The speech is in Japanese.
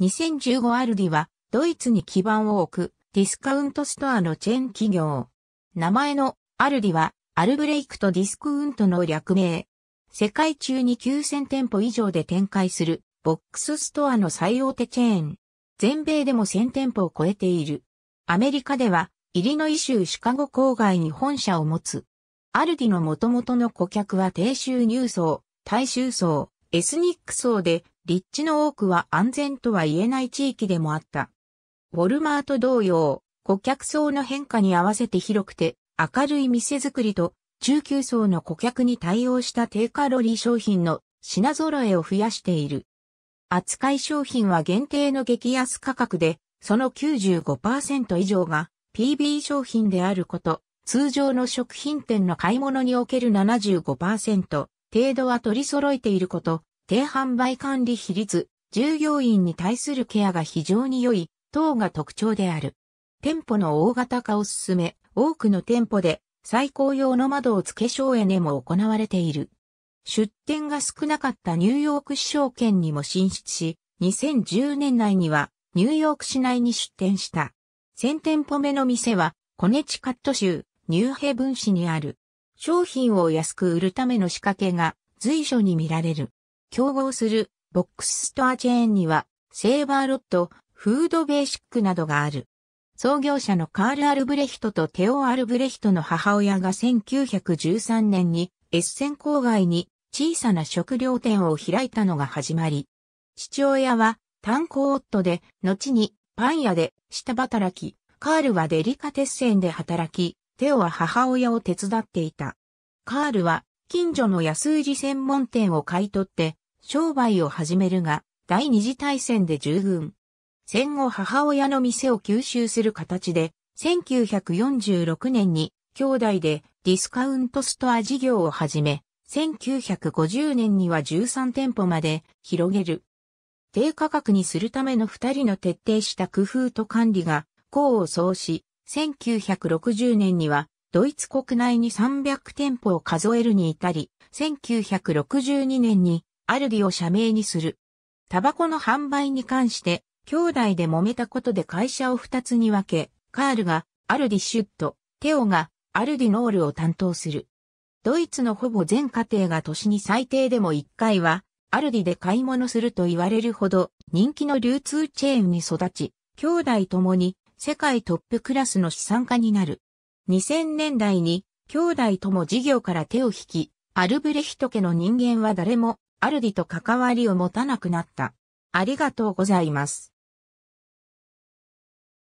2015アルディは、ドイツに基盤を置くディスカウントストアのチェーン企業。名前のアルディは、アルブレイクとディスクウントの略名。世界中に9000店舗以上で展開するボックスストアの最大手チェーン。全米でも1000店舗を超えている。アメリカでは、イリノイ州シカゴ郊外に本社を持つ。アルディの元々の顧客は低収入層、大衆層、エスニック層で、立地の多くは安全とは言えない地域でもあった。ウォルマート同様、顧客層の変化に合わせて広くて、明るい店づくりと、中級層の顧客に対応した低カロリー商品の品揃えを増やしている。扱い商品は限定の激安価格で、その95%以上が PB 商品であること、通常の食品店の買い物における75%程度は取り揃えていること、低販売管理比率、従業員に対するケアが非常に良い等が特徴である。店舗の大型化を進め、多くの店舗で最高用の窓を付け省エネも行われている。出店が少なかったニューヨーク市証券にも進出し、2010年内にはニューヨーク市内に出店した。1000店舗目の店はコネチカット州ニューヘブン市にある。商品を安く売るための仕掛けが随所に見られる。競合するボックスストアチェーンには、セーバーロット、フードベーシックなどがある。創業者のカール・アルブレヒトとテオ・アルブレヒトの母親が1913年にエッセン郊外に小さな食料店を開いたのが始まり。父親は炭鉱夫で、後にパン屋で下働き、カールはデリカテッセンで働き、テオは母親を手伝っていた。カールは近所の安売り専門店を買い取って商売を始めるが、第二次大戦で従軍。戦後母親の店を吸収する形で、1946年に兄弟でディスカウントストア事業を始め、1950年には13店舗まで広げる。低価格にするための二人の徹底した工夫と管理が功を奏し、1960年にはドイツ国内に300店舗を数えるに至り、1962年にアルディを社名にする。タバコの販売に関して、兄弟で揉めたことで会社を2つに分け、カールがアルディシュット、テオがアルディノールを担当する。ドイツのほぼ全家庭が年に最低でも1回は、アルディで買い物すると言われるほど人気の流通チェーンに育ち、兄弟ともに世界トップクラスの資産家になる。2000年代に兄弟とも事業から手を引き、アルブレヒト家の人間は誰もアルディと関わりを持たなくなった。ありがとうございます。